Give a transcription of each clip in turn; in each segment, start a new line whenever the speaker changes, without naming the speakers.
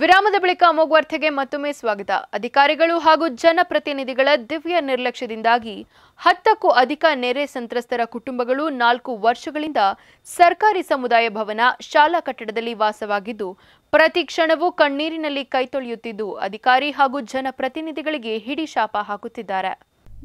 ವಿರಾಮದ ಬಳಿಕ ಅಮೋಘವಾರ್ತೆಗೆ ಮತ್ತೊಮ್ಮೆ ಸ್ವಾಗತ ಅಧಿಕಾರಿಗಳು ಹಾಗೂ ಜನಪ್ರತಿನಿಧಿಗಳ ದಿವ್ಯ ನಿರ್ಲಕ್ಷ್ಯದಿಂದಾಗಿ ಹತ್ತಕ್ಕೂ ಅಧಿಕ ನೆರೆ ಸಂತ್ರಸ್ತರ ಕುಟುಂಬಗಳು ನಾಲ್ಕು ವರ್ಷಗಳಿಂದ ಸರ್ಕಾರಿ ಸಮುದಾಯ ಭವನ ಶಾಲಾ ಕಟ್ಟಡದಲ್ಲಿ ವಾಸವಾಗಿದ್ದು ಪ್ರತಿ ಕ್ಷಣವೂ ಕಣ್ಣೀರಿನಲ್ಲಿ ಕೈತೊಳೆಯುತ್ತಿದ್ದು ಅಧಿಕಾರಿ ಹಾಗೂ ಜನಪ್ರತಿನಿಧಿಗಳಿಗೆ ಹಿಡಿ ಶಾಪ ಹಾಕುತ್ತಿದ್ದಾರೆ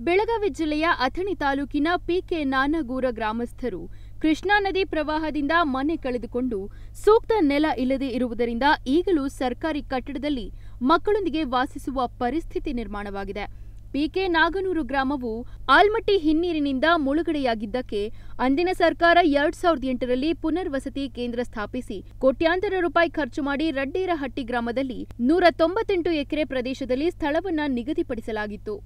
ಬೆಳಗಾವಿ ಜಿಲ್ಲೆಯ ಅಥಣಿ ತಾಲೂಕಿನ ಪಿಕೆ ನಾನಗೂರ ಗ್ರಾಮಸ್ಥರು ಕೃಷ್ಣಾ ನದಿ ಪ್ರವಾಹದಿಂದ ಮನೆ ಕಳೆದುಕೊಂಡು ಸೂಕ್ತ ನೆಲ ಇಲ್ಲದೆ ಇರುವುದರಿಂದ ಈಗಲೂ ಸರ್ಕಾರಿ ಕಟ್ಟಡದಲ್ಲಿ ಮಕ್ಕಳೊಂದಿಗೆ ವಾಸಿಸುವ ಪರಿಸ್ಥಿತಿ ನಿರ್ಮಾಣವಾಗಿದೆ ಪಿಕೆ ನಾಗನೂರು ಗ್ರಾಮವು ಆಲ್ಮಟ್ಟಿ ಹಿನ್ನೀರಿನಿಂದ ಮುಳುಗಡೆಯಾಗಿದ್ದಕ್ಕೆ ಅಂದಿನ ಸರ್ಕಾರ ಎರಡ್ ಸಾವಿರದ ಎಂಟರಲ್ಲಿ ಪುನರ್ವಸತಿ ಕೇಂದ್ರ ಸ್ಥಾಪಿಸಿ ಕೋಟ್ಯಾಂತರ ರೂಪಾಯಿ ಖರ್ಚು ಮಾಡಿ ರಡ್ಡೇರಹಟ್ಟಿ ಗ್ರಾಮದಲ್ಲಿ ನೂರ ತೊಂಬತ್ತೆಂಟು ಎಕರೆ ಪ್ರದೇಶದಲ್ಲಿ ಸ್ಥಳವನ್ನು ನಿಗದಿಪಡಿಸಲಾಗಿತ್ತು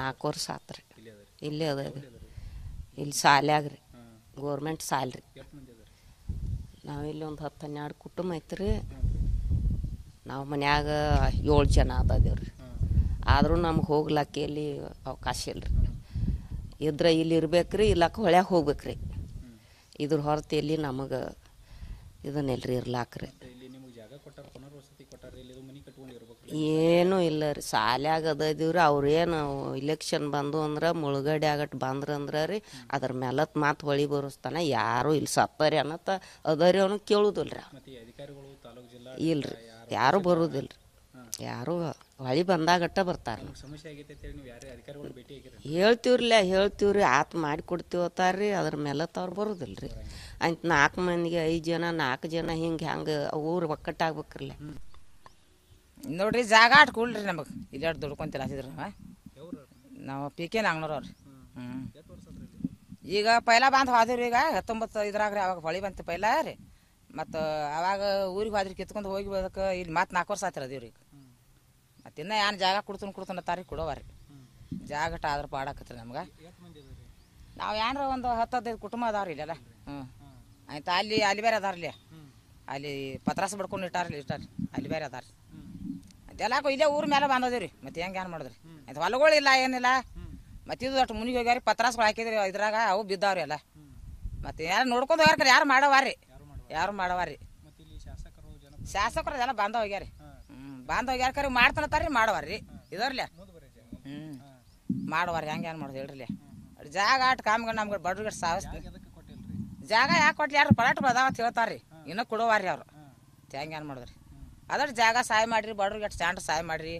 ನಾಲ್ಕು ವರ್ಷ ಇಲ್ಲೇ ಅದ ಇಲ್ಲಿ ಸಾಲ್ಯಾಗ ರೀ ಗೋರ್ಮೆಂಟ್ ಸಾಲ್ರಿ ನಾವಿಲ್ಲಿ ಒಂದು ಹತ್ತು ಹನ್ನೆರಡು ಕುಟುಂಬ ಐತ್ರಿ ನಾವು ಮನ್ಯಾಗ ಏಳು ಜನ ಅದೇವ್ರಿ ಆದರೂ ನಮ್ಗೆ ಹೋಗ್ಲಾಕೆ ಇಲ್ಲಿ ಅವಕಾಶ ರೀ ಇದ್ರೆ ಇಲ್ಲಿ ರೀ ಇಲ್ಲಕ್ಕೆ ಹೊಳ್ಯಾಗ ಹೋಗ್ಬೇಕ್ರಿ ಇದ್ರ ಹೊರತು ಇಲ್ಲಿ ನಮಗೆ ಇದನ್ನೆಲ್ಲರಿ ಇರ್ಲಾಕ್ರಿ
ಇಲ್ಲ ರೀ ಇಲ್ಲಿ ಅದ ಏನೂ
ಇಲ್ಲ ರೀ ಸಾಲ್ಯಾಗ ಅವ್ರು ಅವ್ರೇನು ಇಲೆಕ್ಷನ್ ಬಂದು ಅಂದ್ರೆ ಮುಳುಗಡೆ ಆಗಟ್ ಬಂದ್ರ ಅಂದ್ರೆ ರೀ ಅದ್ರ ಮೇಲತ್ ಮಾತು ಹೊಳಿ ಬರೋಸ್ತನ ಯಾರು ಇಲ್ಲಿ ಸತ್ತರಿ ಅನ್ನತ್ತ ಅದರಿ ಅವನು ಕೇಳುದಿಲ್ಲ ರೀ
ಮತ್ತೆ ಅಧಿಕಾರಿಗಳು ತಾಲೂಕು ಜಿಲ್ಲಾ ಇಲ್ರಿ ಯಾರು ಬರುದಿಲ್ರಿ
ಯಾರು ಹೊಳಿ ಬಂದಾಗಟ್ಟ ಬರ್ತಾರೆ
ಹೇಳ್ತೀವ್ರಿ
ಹೇಳ್ತೀವ್ರಲ್ಲ ಹೇಳ್ತೀವ್ರಿ ಆತ್ ರೀ ಅದ್ರ ಮೇಲೆ ತವ್ರು ಬರೋದಿಲ್ಲ ರೀ ಅಂತ ನಾಲ್ಕು ಮಂದಿಗೆ ಐದು ಜನ ನಾಲ್ಕು ಜನ ಹಿಂಗೆ ಹೆಂಗೆ ಊರು ಒಕ್ಕಟ್ಟಾಗ್ಬೇಕ್ರಲ್ಲ
ನೋಡ್ರಿ ಜಾಗ ಆಟ್ಕೊಳ್ರಿ ನಮಗೆ ಇಲ್ಲಾಡ್ ದುಡ್ಕೊಂತಿಲ್ಲ ಹಸಿದ್ರ ನಾವು ಪಿ ಕೆ ನಾಗ್ನೂರು ಈಗ ಪೈಲ ಬಂದು ಹೋದ್ರಿ ಈಗ ಹತ್ತೊಂಬತ್ತು ಇದ್ರಾಗ್ರಿ ಅವಾಗ ಹೊಳಿ ಬಂತು ಪೈಲ ರೀ ಮತ್ತು ಅವಾಗ ಊರಿಗೆ ಹೋದ್ರಿ ಕಿತ್ಕೊಂಡು ಹೋಗಿ ಬದಕ್ಕೆ ಇಲ್ಲಿ ಮತ್ತೆ ನಾಲ್ಕು ವರ್ಷ ಆತಿರದೀವ್ರಿ ಈಗ ಮತ್ತು ಇನ್ನ ಏನು ಜಾಗ ಕುಡ್ತನ್ ಕುಡ್ತನ ತಾರಿ ಕೊಡೋವಾರಿ ಜಾಗ ಟ ಆದ್ರೆ ಪಾಡಾಕತ್ರಿ ನಮ್ಗೆ ನಾವು ಏನಾರ ಒಂದು ಹತ್ತು ಹದಿನೈದು ಕುಟುಂಬ ಅದಾವ್ರಿ ಇಲ್ಲೆಲ್ಲ ಹ್ಞೂ ಆಯ್ತು ಅಲ್ಲಿ ಅಲ್ಲಿ ಬೇರೆ ಅದಾರ್ಲಿ ಅಲ್ಲಿ ಪತ್ರಾಸ ಬಿಡ್ಕೊಂಡು ಇಟ್ಟಾರ ಇಟ್ಟಾರ ಅಲ್ಲಿ ಬೇರೆ ಅದಾರ ಅದೆಲ್ಲಕ್ಕೂ ಇಲ್ಲೇ ಊರ ಮೇಲೆ ಬಂದದೇವ್ರಿ ಮತ್ತೆ ಹೆಂಗೆ ಏನು ಮಾಡಿದ್ರಿ ಆಯ್ತು ಹೊಲಗಳಿಲ್ಲ ಏನಿಲ್ಲ ಮತ್ತೆ ಇದು ಅಷ್ಟು ಮುನಿಗೆ ಹೋಗ್ಯಾರಿ ಪತ್ರಾಸ್ಗಳು ಹಾಕಿದ್ರಿ ಇದ್ರಾಗ ಅವು ಬಿದ್ದಾವ್ರಿ ಎಲ್ಲ ಮತ್ತೆ ಯಾರು ನೋಡ್ಕೊಂಡು ಹೋಗ್ಯಾರ ಯಾರು ಮಾಡವಾರಿ ಯಾರು ಮಾಡವಾರಿ ಶಾಸಕರು ಎಲ್ಲ ಬಂದ ಹೋಗ್ಯಾರಿ ಬಾಂಧವ್ ಯಾರ ಮಾಡ್ತಾನತ್ತಾರ್ರಿ ಮಾಡವಾರ್ರಿ ಇದರ್ಲೆ ಹ್ಮ್ ಮಾಡವಾರಿ ಹೆಂಗೆ ಏನು ಮಾಡೋದು ಹೇಳ್ರಿ ಜಾಗ ಆಟ ಕಾಮ್ಗಳು ನಮ್ಗೆ ಬಡ್ರಿಗೆ ಸಾವಸ್ತಿ ಜಾಗ ಯಾಕೆ ಕೊಟ್ಲಿ ಯಾರು ಪಲಾಟ್ ಬದಾವ ಅಂತ ಹೇಳ್ತಾರ್ರಿ ಇನ್ನೂ ಕೊಡೋವಾರ್ರಿ ಅವ್ರು ಹೆಂಗೆ ಏನು ಮಾಡಿದ್ರಿ ಅದ್ರ ಜಾಗ ಸಹಾಯ ಮಾಡ್ರಿ ಬಡ್ರಿಗೆ ಎಷ್ಟು ಚಾಂಡ್ರ ಸಹಾಯ ಮಾಡ್ರಿ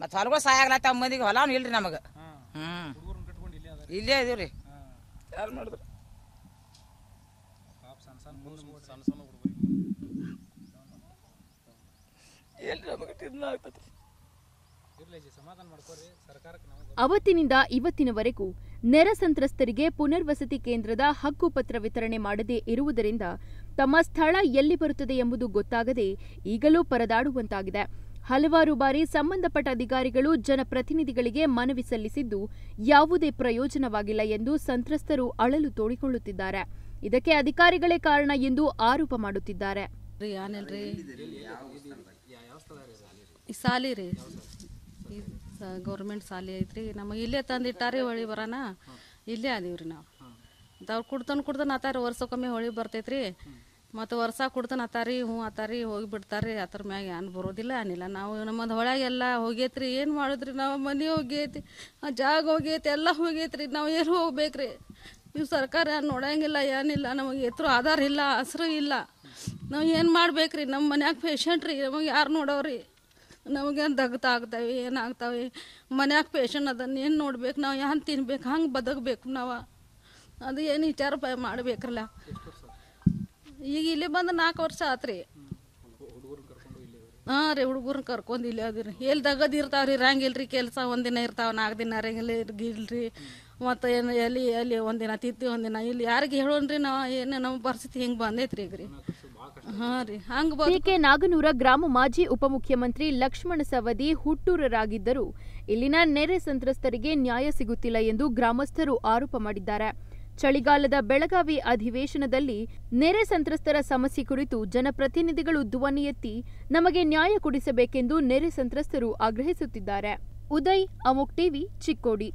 ಮತ್ತು ಹೊಲಗಳು ಸಹಾಯ ಆಗ್ಲತ್ತ ಮಂದಿಗೆ ಹೊಲವನು ಇಲ್ರಿ ನಮಗೆ ಹ್ಮ್
ಇಲ್ಲೇ ಇದೀವ್ರಿ ಯಾರು ಮಾಡಿದ್ರಿ ಅವತ್ತಿನಿಂದ ಇವತ್ತಿನವರೆಗೂ ನೆರೆ ಸಂತ್ರಸ್ತರಿಗೆ ಪುನರ್ವಸತಿ ಕೇಂದ್ರದ ಹಕ್ಕುಪತ್ರ ವಿತರಣೆ ಮಾಡದೇ ಇರುವುದರಿಂದ ತಮ್ಮ ಸ್ಥಳ ಎಲ್ಲಿ ಬರುತ್ತದೆ ಎಂಬುದು ಗೊತ್ತಾಗದೆ ಈಗಲೂ ಪರದಾಡುವಂತಾಗಿದೆ ಹಲವಾರು ಬಾರಿ ಸಂಬಂಧಪಟ್ಟ ಅಧಿಕಾರಿಗಳು ಜನಪ್ರತಿನಿಧಿಗಳಿಗೆ ಮನವಿ ಸಲ್ಲಿಸಿದ್ದು ಯಾವುದೇ ಪ್ರಯೋಜನವಾಗಿಲ್ಲ ಎಂದು ಸಂತ್ರಸ್ತರು ಅಳಲು ತೋಡಿಕೊಳ್ಳುತ್ತಿದ್ದಾರೆ ಇದಕ್ಕೆ ಅಧಿಕಾರಿಗಳೇ ಕಾರಣ ಎಂದು ಆರೋಪ ಮಾಡುತ್ತಿದ್ದಾರೆ
ಈ ಸಾಲಿ ರೀ ಈ ಗೌರ್ಮೆಂಟ್ ಸಾಲಿ ಐತ್ರಿ ನಮಗೆ ಇಲ್ಲೇ ತಂದಿಟ್ಟಾರಿ ಹೊಳಿ ಬರೋಣ ಇಲ್ಲೇ ಅದೀವಿ ರೀ ನಾವು ಅವ್ರು ಕುಡ್ತಾನೆ ಕುಡ್ತನ ಆತಾರಿ ವರ್ಷಕ್ಕೊಮ್ಮೆ ಹೊಳಿ ಬರ್ತೈತ್ರಿ ಮತ್ತು ವರ್ಷ ಕುಡ್ತನ ಆತಾರಿ ಹ್ಞೂ ಆತಾರಿ ಹೋಗಿ ಅದ್ರ ಮ್ಯಾಗ ಏನು ಬರೋದಿಲ್ಲ ಏನಿಲ್ಲ ನಾವು ನಮ್ಮದು ಹೊಳೆಗೆಲ್ಲ ಹೋಗೈತ್ರಿ ಏನು ಮಾಡಿದ್ರಿ ನಾವು ಮನೆ ಹೋಗೈತಿ ಜಾಗ ಹೋಗೈತಿ ಎಲ್ಲ ಹೋಗೈತ್ರಿ ನಾವು ಏನು ಹೋಗ್ಬೇಕ್ರಿ ನೀವು ಸರ್ಕಾರ ಏನು ನೋಡಂಗಿಲ್ಲ ಏನಿಲ್ಲ ನಮಗೆ ಎತ್ರೂ ಆಧಾರ ಇಲ್ಲ ಹಸ್ರು ಇಲ್ಲ ನಾವು ಏನು ಮಾಡ್ಬೇಕ್ರಿ ನಮ್ಮ ಮನ್ಯಾಗ ಪೇಷಂಟ್ರಿ ರೀ ನಮಗೆ ಯಾರು ನೋಡೋರಿ ನಮಗೇನು ಆಗ್ತಾವೆ ಏನಾಗ್ತಾವೆ ಮನ್ಯಾಗ ಪೇಷನ್ ಅದನ್ನ ಏನು ನೋಡ್ಬೇಕು ನಾವು ಏನು ತಿನ್ಬೇಕು ಹಂಗೆ ಬದಗ್ಬೇಕು ನಾವು ಅದು ಏನು ವಿಚಾರ ಮಾಡ್ಬೇಕ್ರಲ್ಲ ಈಗ ಇಲ್ಲಿ ಬಂದು ನಾಲ್ಕು ವರ್ಷ ಆತ್ರಿ ಹಾಂ ರೀ ಹುಡುಗರ್ನ ಕರ್ಕೊಂಡು ಇಲ್ಲಿ ಅದಿರಿ ಎಲ್ಲಿ ದಗದ್ ಇರ್ತಾವ ರೀ ಇರಂಗಿಲ್ರಿ ಕೆಲಸ ಒಂದಿನ ಇರ್ತಾವ ನಾಲ್ಕು ದಿನ ಇರಂಗಿಲ್ಲ ಇರ್ಗಿಲ್ರಿ ಮತ್ತು ಏನು ಎಲ್ಲಿ ಎಲ್ಲಿ ಒಂದಿನ ತಿತ್ತಿ ಒಂದಿನ ಇಲ್ಲಿ ಯಾರಿಗೆ ಹೇಳೋಣ್ರಿ ನಾವು ಏನು ನಮ್ಮ ಪರಿಸ್ಥಿತಿ ಹಿಂಗೆ ಬಂದೈತ್ರಿ ಈಗ ರೀ
ಟಿಕೆ ನಾಗನೂರ ಗ್ರಾಮ ಮಾಜಿ ಉಪಮುಖ್ಯಮಂತ್ರಿ ಲಕ್ಷ್ಮಣ ಸವದಿ ಹುಟ್ಟೂರರಾಗಿದ್ದರೂ ಇಲ್ಲಿನ ನೆರೆ ಸಂತ್ರಸ್ತರಿಗೆ ನ್ಯಾಯ ಸಿಗುತ್ತಿಲ್ಲ ಎಂದು ಗ್ರಾಮಸ್ಥರು ಆರೋಪ ಮಾಡಿದ್ದಾರೆ ಚಳಿಗಾಲದ ಬೆಳಗಾವಿ ಅಧಿವೇಶನದಲ್ಲಿ ನೆರೆ ಸಂತ್ರಸ್ತರ ಸಮಸ್ಯೆ ಕುರಿತು ಜನಪ್ರತಿನಿಧಿಗಳು ಧ್ವನಿ ಎತ್ತಿ ನಮಗೆ ನ್ಯಾಯ ಕೊಡಿಸಬೇಕೆಂದು ನೆರೆ ಸಂತ್ರಸ್ತರು ಆಗ್ರಹಿಸುತ್ತಿದ್ದಾರೆ ಉದಯ್ ಅಮೋಕ್ ಟಿವಿ ಚಿಕ್ಕೋಡಿ